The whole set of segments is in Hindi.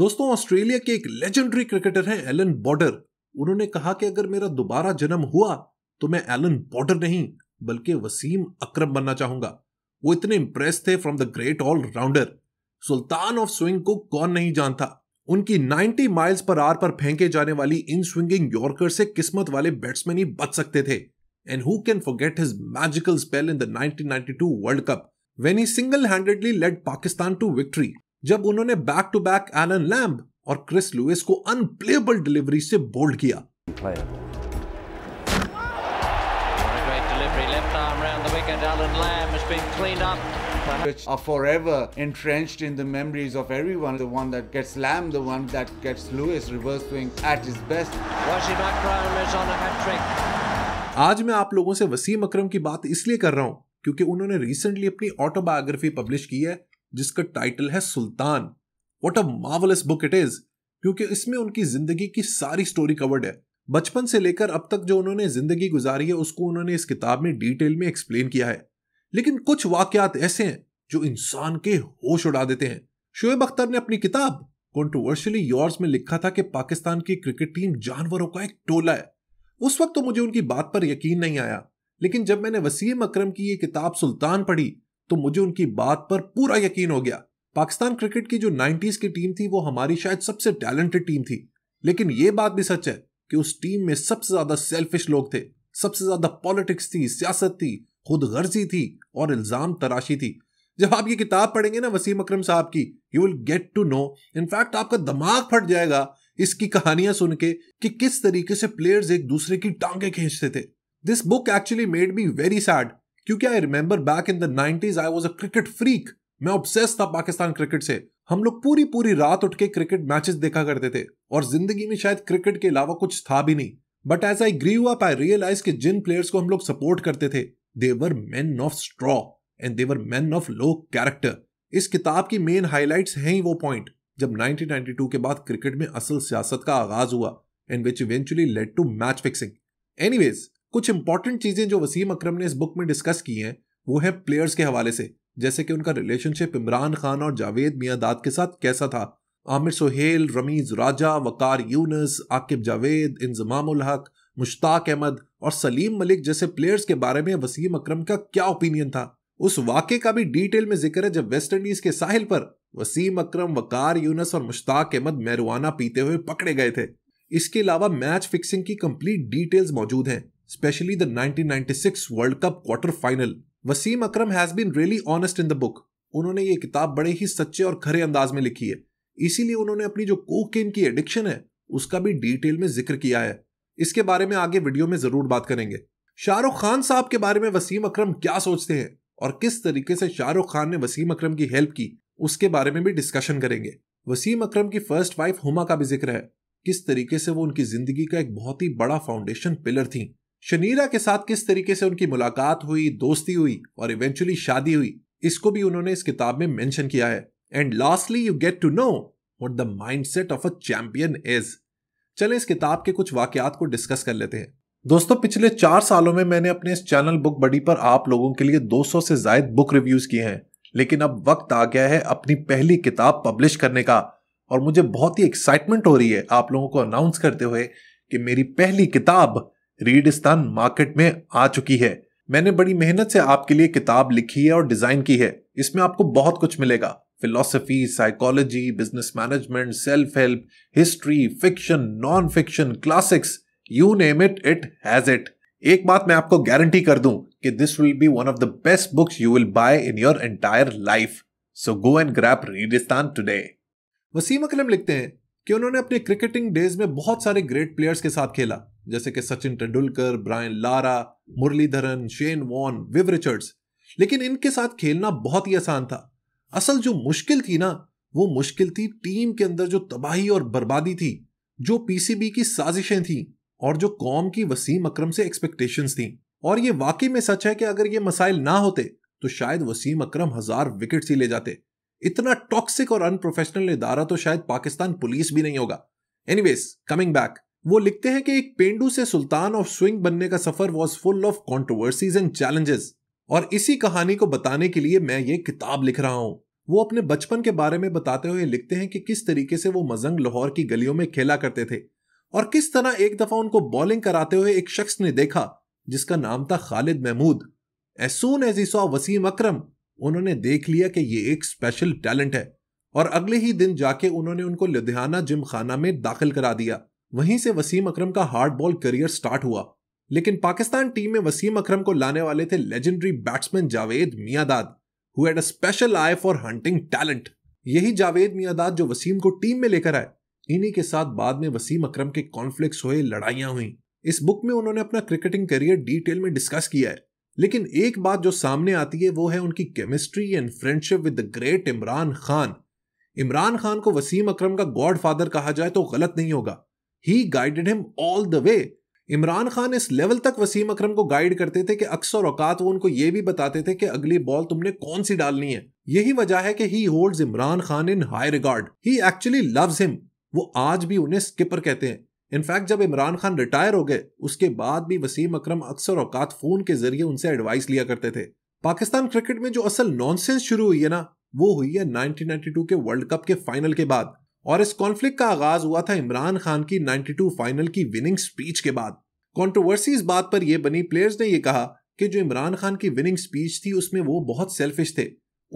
दोस्तों ऑस्ट्रेलिया के एक लेजेंडरी क्रिकेटर है एलन बॉर्डर उन्होंने कहा कि अगर मेरा दोबारा जन्म हुआ तो मैं एलन बॉर्डर नहीं बल्कि वसीम अक्रम बनना चाहूंगा वो इतने इंप्रेस थे from the great all rounder Sultan of swing को कौन नहीं जानता उनकी 90 माइल्स पर आर पर फेंके जाने वाली इन स्विंगिंग यॉर्कर से किस्मत वाले बैट्समैन ही बच सकते थे and who can forget his magical spell in the 1992 world cup when he single handedly led Pakistan to victory जब उन्होंने back to back Allan Lamb और क्रिस लुइस को अनप्लेबल डिलीवरी से बोल्ड किया which are forever entrenched in the memories of everyone. The one that gets Lamb, the one that gets Lewis, reverse swing at his best. Rashi Akram is on a hat trick. आज मैं आप लोगों से वसीम अकरम की बात इसलिए कर रहा हूँ क्योंकि उन्होंने रिसेंटली अपनी ऑटोबायोग्राफी पब्लिश की है जिसका टाइटल है Sultan what a marvellous book it is क्योंकि इसमें उनकी जिंदगी की सारी स्टोरी कवर्ड है बचपन से लेकर अब तक जो उन्होंने जिंदगी गुजारी है उसको उन्होंने इस किताब में डिटेल में एक्सप्लेन किया है लेकिन कुछ वाक्यात ऐसे हैं जो इंसान के होश उड़ा देते हैं शोएब अख्तर ने अपनी किताब कॉन्ट्रोवर्शियली योर्स में लिखा था कि पाकिस्तान की क्रिकेट टीम जानवरों का एक टोला है उस वक्त तो मुझे उनकी बात पर यकीन नहीं आया लेकिन जब मैंने वसीम अकरम की ये किताब सुल्तान पढ़ी तो मुझे उनकी बात पर पूरा यकीन हो गया पाकिस्तान क्रिकेट की जो 90s की टीम थी वो हमारी शायद सबसे टैलेंटेड टीम थी लेकिन ये बात भी सच है कि उस टीम में सबसे ज्यादा सेल्फिश लोग थे सबसे ज्यादा पॉलिटिक्स थी सियासत थी खुद गर्जी थी और इल्जाम तराशी थी जब आप ये किताब पढ़ेंगे ना वसीम अकरम साहब की you will get to know in fact आपका दिमाग फट जाएगा इसकी कहानियां सुन के कि किस तरीके से प्लेयर्स एक दूसरे की टांगे खींचते थे this book actually made me very sad क्योंकि I remember back in the nineties I was a cricket freak मैं ऑब्सेस था पाकिस्तान क्रिकेट से हम लोग पूरी पूरी रात उठ के क्रिकेट मैचेस देखा करते थे और जिंदगी में शायद क्रिकेट के अलावा कुछ था भी नहीं but as I grew up I realise कि जिन प्लेयर्स को हम लोग सपोर्ट करते थे they were men of straw and they were men of low character इस किताब की मेन हाईलाइट्स हैं ही वो पॉइंट जब 1992 के बाद क्रिकेट में असल सियासत का आगाज हुआ and which eventually led to match fixing anyways कुछ इंपॉर्टेंट चीज़ें जो वसीम अक्रम ने इस बुक में डिस्कस की हैं वो है प्लेयर्स के हवाले से जैसे कि उनका रिलेशनशिप इमरान खान और जावेद मियादाद के साथ कैसा था आमिर सोहेल रमीज राजा वकार यूनस आकिब जावेद इंजमाम हक मुश्ताक अहमद और सलीम मलिक जैसे प्लेयर्स के बारे में वसीम अक्रम का क्या ओपिनियन था उस वाक्य का भी डिटेल में जिक्र है जब वेस्ट इंडीज के साहिल पर वसीम अक्रम वकार यूनस और मुश्ताक अहमद मैरुआना पीते हुए पकड़े गए थे इसके अलावा मैच फिक्सिंग की कंप्लीट डिटेल्स मौजूद हैं especially the 1996 World Cup quarter final. Wasim Akram has been really honest in the book. उन्होंने ये किताब बड़े ही सच्चे और खरे अंदाज में लिखी है इसीलिए उन्होंने अपनी जो कोकेन की एडिक्शन है उसका भी डिटेल में जिक्र किया है इसके बारे में आगे वीडियो में जरूर बात करेंगे शाहरुख खान साहब के बारे में वसीम अकरम क्या सोचते हैं और किस तरीके से शाहरुख खान ने वसीम अकरम की हेल्प की उसके बारे में भी डिस्कशन करेंगे वसीम अकरम की फर्स्ट वाइफ हुमा का भी जिक्र है किस तरीके से वो उनकी जिंदगी का एक बहुत ही बड़ा फाउंडेशन पिलर थी शनीरा के साथ किस तरीके से उनकी मुलाकात हुई दोस्ती हुई और इवेंचुअली शादी हुई इसको भी उन्होंने इस किताब में मेंशन किया है and lastly you get to know what the mindset of a champion is चले इस किताब के कुछ वाकयात को डिस्कस कर लेते हैं दोस्तों पिछले चार सालों में मैंने अपने इस चैनल बुक बडी पर आप लोगों के लिए 200 से जायद बुक रिव्यूज किए हैं लेकिन अब वक्त आ गया है अपनी पहली किताब पब्लिश करने का और मुझे बहुत ही एक्साइटमेंट हो रही है आप लोगों को अनाउंस करते हुए कि मेरी पहली किताब रीडिस्तान मार्केट में आ चुकी है मैंने बड़ी मेहनत से आपके लिए किताब लिखी है और डिजाइन की है इसमें आपको बहुत कुछ मिलेगा philosophy psychology business management self help history fiction non fiction classics you name it it has it एक बात मैं आपको गारंटी कर दूं कि this will be one of the best books you will buy in your entire life so go and grab रीडिस्तान टूडे वसीम अकलम लिखते हैं कि उन्होंने अपने क्रिकेटिंग डेज में बहुत सारे ग्रेट प्लेयर्स के साथ खेला जैसे कि Sachin Tendulkar Brian Lara Muralidharan Shane Warne Viv Richards लेकिन इनके साथ खेलना बहुत ही आसान था असल जो मुश्किल थी ना वो मुश्किल थी टीम के अंदर जो तबाही और बर्बादी थी जो पीसीबी की साजिशें थी और जो कौम की वसीम अक्रम से एक्सपेक्टेशन थी और ये वाकई में सच है कि अगर ये मसाइल ना होते तो शायद वसीम अक्रम हजार विकेट ही ले जाते इतना टॉक्सिक और अनप्रोफेशनल इदारा तो शायद पाकिस्तान पुलिस भी नहीं होगा एनीवेज कमिंग बैक वो लिखते हैं कि एक पेंडू से सुल्तान ऑफ स्विंग बनने का सफर was full of controversies and challenges और इसी कहानी को बताने के लिए मैं ये किताब लिख रहा हूँ वो अपने बचपन के बारे में बताते हुए लिखते हैं कि किस तरीके से वो मजंग लाहौर की गलियों में खेला करते थे और किस तरह एक दफा उनको बॉलिंग कराते हुए एक शख्स ने देखा जिसका नाम था Khalid Mahmood as as saw Wasim Akram उन्होंने देख लिया कि ये एक स्पेशल टैलेंट है और अगले ही दिन जाके उन्होंने उनको लुधियाना जिम खाना में दाखिल करा दिया वहीं से वसीम अकरम का हार्ड बॉल करियर स्टार्ट हुआ लेकिन पाकिस्तान टीम में वसीम अकरम को लाने वाले थे legendary batsman Javed Miandad who had a special eye for hunting talent यही जावेद मियादाद जो वसीम को टीम में लेकर आए इन्हीं के साथ बाद में वसीम अकरम के कॉन्फ्लिक्ट हुए लड़ाइयां हुई इस बुक में उन्होंने अपना क्रिकेटिंग करियर डिटेल में डिस्कस किया है लेकिन एक बात जो सामने आती है वो है उनकी chemistry and friendship with the great Imran Khan Imran Khan को वसीम अकरम का गॉड फादर कहा जाए तो गलत नहीं होगा he guided him all the way Imran Khan इस लेवल तक वसीम अकरम को गाइड करते थे कि अक्सर औकात वो उनको ये भी बताते थे कि अगली बॉल तुमने कौन सी डालनी है यही वजह है कि he hold Imran Khan in high regard he actually loves him वो आज भी उन्हें स्किपर कहते हैं इनफैक्ट जब इमरान खान रिटायर हो गए उसके बाद भी वसीम अक्रम अक्सर औकात फोन के जरिए उनसे एडवाइस लिया करते थे पाकिस्तान क्रिकेट में जो असल नॉनसेंस शुरू हुई है ना वो हुई है 1992 के वर्ल्ड कप के फाइनल के बाद और इस कॉन्फ्लिक्ट का आगाज हुआ था इमरान खान की 92 फाइनल की विनिंग स्पीच के बाद कॉन्ट्रोवर्सी इस बात पर यह बनी प्लेयर्स ने यह कहा कि जो इमरान खान की विनिंग स्पीच थी उसमें वो बहुत सेल्फिश थे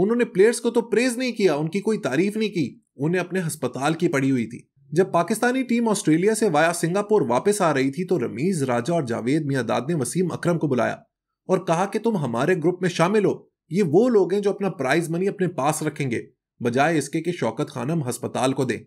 उन्होंने प्लेयर्स को तो प्रेज नहीं किया उनकी कोई तारीफ नहीं की उन्हें अपने अस्पताल की पड़ी हुई थी जब पाकिस्तानी टीम ऑस्ट्रेलिया से वाया सिंगापुर वापस आ रही थी तो रमीज राजा और जावेद मियादाद ने वसीम अकरम को बुलाया और कहा कि तुम हमारे ग्रुप में शामिल हो ये वो लोग हैं जो अपना प्राइज मनी अपने पास रखेंगे बजाय इसके कि शौकत खानम हस्पताल को दें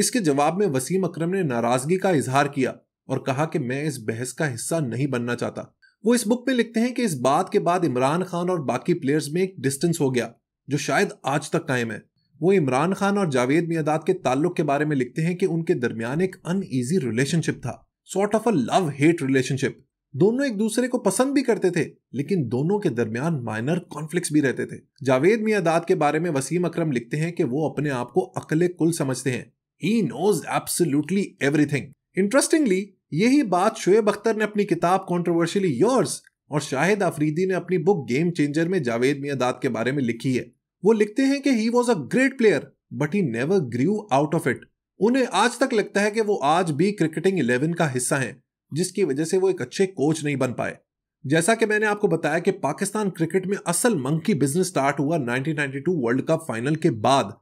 इसके जवाब में वसीम अकरम ने नाराजगी का इजहार किया और कहा कि मैं इस बहस का हिस्सा नहीं बनना चाहता वो इस बुक में लिखते हैं कि इस बात के बाद इमरान खान और बाकी प्लेयर्स में एक डिस्टेंस हो गया जो शायद आज तक कायम है वो इमरान खान और जावेद मियादाद के ताल्लुक के बारे में लिखते हैं कि उनके दरमियान एक अनईजी रिलेशनशिप था sort of a love hate relationship दोनों एक दूसरे को पसंद भी करते थे लेकिन दोनों के दरमियान माइनर कॉन्फ्लिक्ट्स भी रहते थे जावेद दाद के बारे में वसीम अकरम लिखते हैं कि वो अपने आप को अकले कुल समझते हैं he knows absolutely everything interestingly यही बात शोएब अख्तर ने अपनी किताब कॉन्ट्रोवर्शियली योर्स और शाहिद आफरीदी ने अपनी बुक गेम चेंजर में जावेद मियाँ दाद के बारे में लिखी है वो लिखते हैं कि he was a great player but he never grew out of it उन्हें आज तक लगता है कि वो आज भी क्रिकेटिंग इलेवन का हिस्सा हैं जिसकी वजह से वो एक अच्छे कोच नहीं बन पाए जैसा कि मैंने आपको बताया कि पाकिस्तान क्रिकेट में असल मंकी बिजनेस स्टार्ट हुआ 1992 वर्ल्ड कप फाइनल के बाद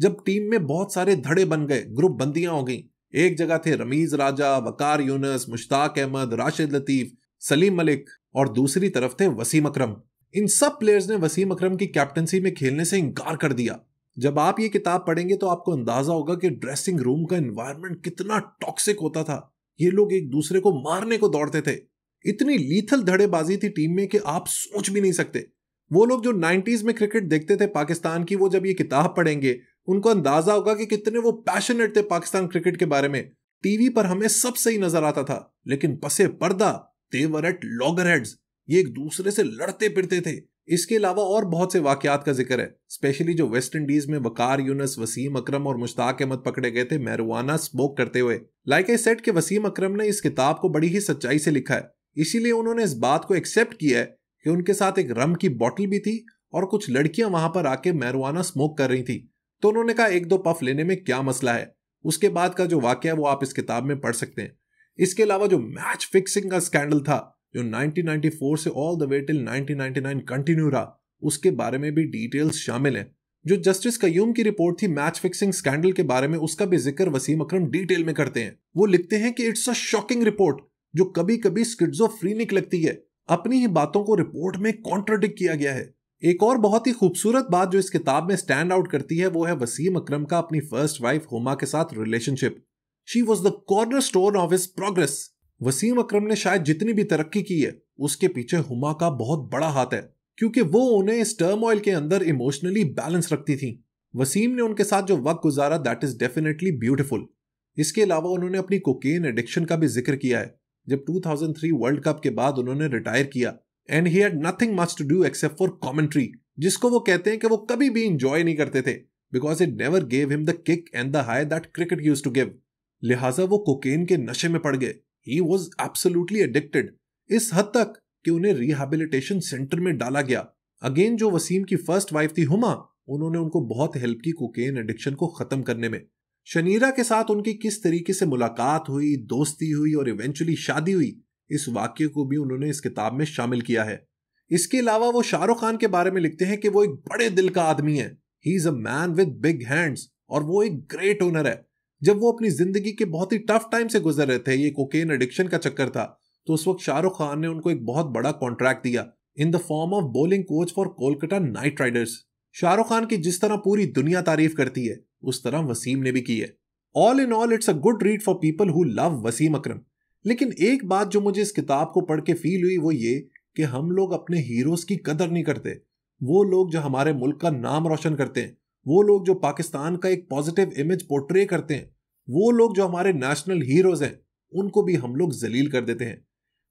जब टीम में बहुत सारे धड़े बन गए ग्रुप बंदियां हो गई एक जगह थे रमीज राजा वकार यूनस मुश्ताक अहमद राशिद लतीफ सलीम मलिक और दूसरी तरफ थे वसीम अकरम इन सब प्लेयर्स ने वसीम अकरम की कैप्टनसी में खेलने से इनकार कर दिया जब आप ये किताब पढ़ेंगे तो आपको अंदाजा होगा कि ड्रेसिंग रूम का एनवायरनमेंट कितना टॉक्सिक होता था ये लोग एक दूसरे को मारने को दौड़ते थे इतनी लीथल धड़ेबाजी थी टीम में कि आप सोच भी नहीं सकते वो लोग जो 90s में क्रिकेट देखते थे पाकिस्तान की वो जब ये किताब पढ़ेंगे उनको अंदाजा होगा कि कितने वो पैशनेट थे पाकिस्तान क्रिकेट के बारे में टीवी पर हमें सब सही नजर आता था लेकिन पसे पर्दा देवर एट लॉगर ये एक दूसरे से लड़ते पिटते थे इसके अलावा और बहुत से वाकयात का जिक्र है स्पेशली जो वेस्ट इंडीज में वकार यूनस वसीम अक्रम और मुश्ताक अहमद पकड़े गए थे मैरुआना स्मोक करते हुए लाइक आई सेट के वसीम अक्रम ने इस किताब को बड़ी ही सच्चाई से लिखा है इसीलिए उन्होंने इस बात को एक्सेप्ट किया है कि उनके साथ एक रम की बॉटल भी थी और कुछ लड़कियां वहां पर आके मैरुआना स्मोक कर रही थी तो उन्होंने कहा एक दो पफ लेने में क्या मसला है उसके बाद का जो वाक्य है वो आप इस किताब में पढ़ सकते हैं इसके अलावा जो मैच फिक्सिंग का स्कैंडल था जो 1994 से all the way till 1999 continue रहा उसके बारे में भी डिटेल्स शामिल हैं जो जस्टिस कयूम की रिपोर्ट थी मैच फिक्सिंग स्कैंडल के बारे में उसका भी जिक्र वसीम अकरम डिटेल में करते हैं वो लिखते हैं कि इट्स अ शॉकिंग रिपोर्ट जो कभी कभी स्किड्सोफ्रीनिक लगती है अपनी ही बातों को रिपोर्ट में कॉन्ट्रोडिक्ट किया गया है एक और बहुत ही खूबसूरत बात जो इस किताब में स्टैंड आउट करती है वो है वसीम अकरम का अपनी फर्स्ट वाइफ होमा के साथ relationship she was the cornerstone of his progress Wasim Akram ने शायद जितनी भी तरक्की की है उसके पीछे हुमा का बहुत बड़ा हाथ है क्योंकि वो उन्हें इस ऑयल के अंदर इमोशनली बैलेंस रखती थी वसीम ने उनके साथ जो वक्त गुजारा दैट इज डेफिनेटली ब्यूटिफुल इसके अलावा उन्होंने अपनी कोकेन एडिक्शन का भी जिक्र किया है जब 2003 वर्ल्ड कप के बाद उन्होंने रिटायर किया and he had nothing much to do except for commentary जिसको वो कहते हैं कि वो कभी भी इंजॉय नहीं करते थे because it never gave him the kick and the high that cricket used to give लिहाजा वो कोकेन के नशे में पड़ गए ही वॉज एब्सोल्यूटली एडिक्टेड इस हद तक कि उन्हें रिहेबिलिटेशन सेंटर में डाला गया अगेन जो वसीम की फर्स्ट वाइफ थी हुमा उन्होंने उनको बहुत हेल्प की कोकेन एडिक्शन को खत्म करने में शनीरा के साथ उनकी किस तरीके से मुलाकात हुई दोस्ती हुई और इवेंचुअली शादी हुई इस वाक्य को भी उन्होंने इस किताब में शामिल किया है इसके अलावा वो शाहरुख खान के बारे में लिखते हैं कि वो एक बड़े दिल का आदमी है he is a man with big hands और वो एक ग्रेट ओनर है जब वो अपनी जिंदगी के बहुत ही टफ टाइम से गुजर रहे थे ये कोकेन एडिक्शन का चक्कर था तो उस वक्त शाहरुख खान ने उनको एक बहुत बड़ा कॉन्ट्रैक्ट दिया in the form of bowling coach for Kolkata Knight Riders Shahrukh Khan की जिस तरह पूरी दुनिया तारीफ करती है उस तरह वसीम ने भी की है all in all it's a good read for people who love Wasim Akram लेकिन एक बात जो मुझे इस किताब को पढ़ के फील हुई वो ये कि हम लोग अपने हीरोज की कदर नहीं करते वो लोग जो हमारे मुल्क का नाम रोशन करते हैं वो लोग जो पाकिस्तान का एक पॉजिटिव इमेज पोर्ट्रे करते हैं वो लोग जो हमारे नेशनल हीरोज हैं उनको भी हम लोग जलील कर देते हैं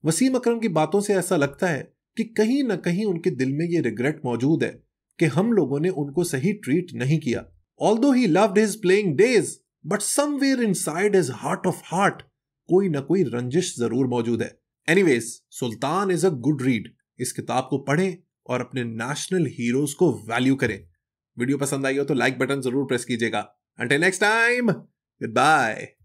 वसीम अकरम की बातों से ऐसा लगता है कि कहीं ना कहीं उनके दिल में ये रिग्रेट मौजूद है कि हम लोगों ने उनको सही ट्रीट नहीं किया although he loved his playing days but somewhere inside is heart of heart कोई ना कोई रंजिश जरूर मौजूद है anyways Sultan is a good read इस किताब को पढ़ें और अपने नेशनल हीरोज को वैल्यू करें वीडियो पसंद आई हो तो लाइक बटन जरूर प्रेस कीजिएगा until next time good bye